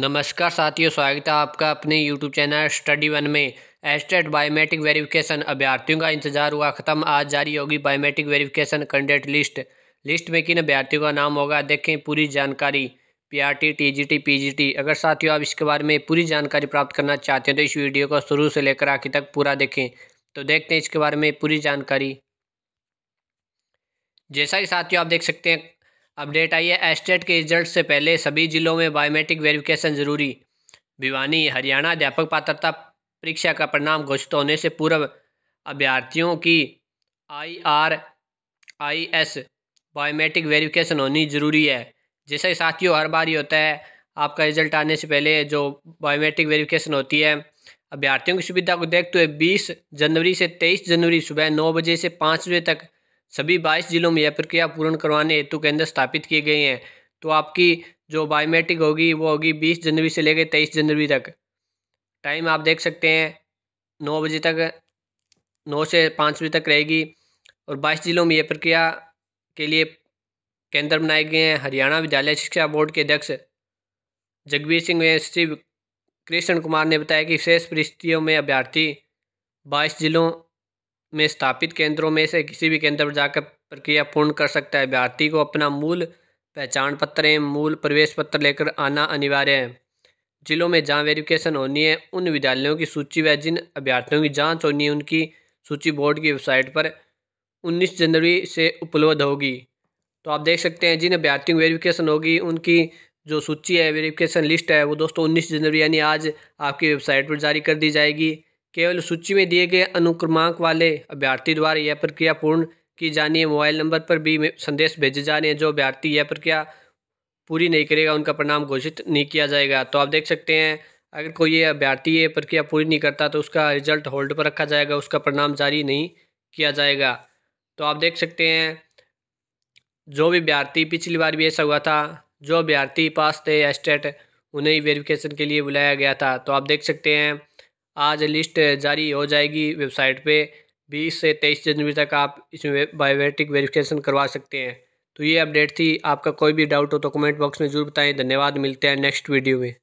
नमस्कार साथियों स्वागत है आपका अपने YouTube चैनल स्टडी वन में एस्टेट बायोमेट्रिक वेरिफिकेशन अभ्यर्थियों का इंतजार हुआ खत्म आज जारी होगी biometric verification candidate list list में किन अभ्यर्थियों का नाम होगा देखें पूरी जानकारी पीआरटी टीजीटी पीजीटी अगर साथियों आप इसके बारे में पूरी जानकारी प्राप्त करना चाहते हैं तो इस वीडियो को शुरू से लेकर आखिर तक पूरा देखें तो देखते हैं इसके बारे में पूरी जानकारी जैसा कि साथियों आप देख सकते हैं अपडेट आई है एस्टेट के रिजल्ट से पहले सभी जिलों में बायोमेट्रिक वेरिफिकेशन जरूरी भिवानी हरियाणा अध्यापक पात्रता परीक्षा का परिणाम घोषित होने से पूर्व अभ्यर्थियों की I R I S biometric verification होनी जरूरी है जैसे ही साथियों हर बार ही होता है आपका रिजल्ट आने से पहले जो बायोमेट्रिक वेरिफिकेशन होती है अभ्यर्थियों की सुविधा को देखते हुए बीस जनवरी से तेईस जनवरी सुबह नौ बजे से पाँच बजे तक सभी बाईस जिलों में यह प्रक्रिया पूर्ण करवाने हेतु केंद्र स्थापित किए गए हैं तो आपकी जो बायोमेट्रिक होगी वो होगी बीस जनवरी से लेकर तेईस जनवरी तक टाइम आप देख सकते हैं नौ बजे तक नौ से पाँच बजे तक रहेगी और बाईस जिलों में यह प्रक्रिया के लिए केंद्र बनाए गए हैं हरियाणा विद्यालय शिक्षा बोर्ड के अध्यक्ष जगवीर सिंह व श्री कृष्ण कुमार ने बताया कि शेष परिस्थितियों में अभ्यर्थी बाईस जिलों में स्थापित केंद्रों में से किसी भी केंद्र पर जाकर प्रक्रिया पूर्ण कर सकता है अभ्यर्थी को अपना मूल पहचान पत्र एवं मूल प्रवेश पत्र लेकर आना अनिवार्य है जिलों में जहाँ वेरिफिकेशन होनी है उन विद्यालयों की सूची व जिन अभ्यर्थियों की जाँच होनी है उनकी सूची बोर्ड की वेबसाइट पर उन्नीस जनवरी से उपलब्ध होगी तो आप देख सकते हैं जिन अभ्यर्थियों की वेरिफिकेशन होगी उनकी जो सूची है वेरिफिकेशन लिस्ट है वो दोस्तों 19 जनवरी यानी आज आपकी वेबसाइट पर जारी कर दी जाएगी केवल सूची में दिए गए अनुक्रमांक वाले अभ्यर्थी द्वारा यह प्रक्रिया पूर्ण की जानी है मोबाइल नंबर पर भी संदेश भेजे जाने हैं जो अभ्यर्थी यह प्रक्रिया पूरी नहीं करेगा उनका परिणाम घोषित नहीं किया जाएगा तो आप देख सकते हैं अगर कोई ये अभ्यर्थी ये प्रक्रिया पूरी नहीं करता तो उसका रिजल्ट होल्ड पर रखा जाएगा उसका परिणाम जारी नहीं किया जाएगा तो आप देख सकते हैं जो भी अभ्यर्थी पिछली बार भी ऐसा हुआ था जो अभ्यर्थी पास थे स्टेट उन्हें वेरिफिकेशन के लिए बुलाया गया था तो आप देख सकते हैं आज लिस्ट जारी हो जाएगी वेबसाइट पे 20 से 23 जनवरी तक आप इसमें बायोमेट्रिक वेरिफिकेशन करवा सकते हैं तो ये अपडेट थी आपका कोई भी डाउट हो तो कमेंट बॉक्स में जरूर बताएं धन्यवाद मिलते हैं नेक्स्ट वीडियो में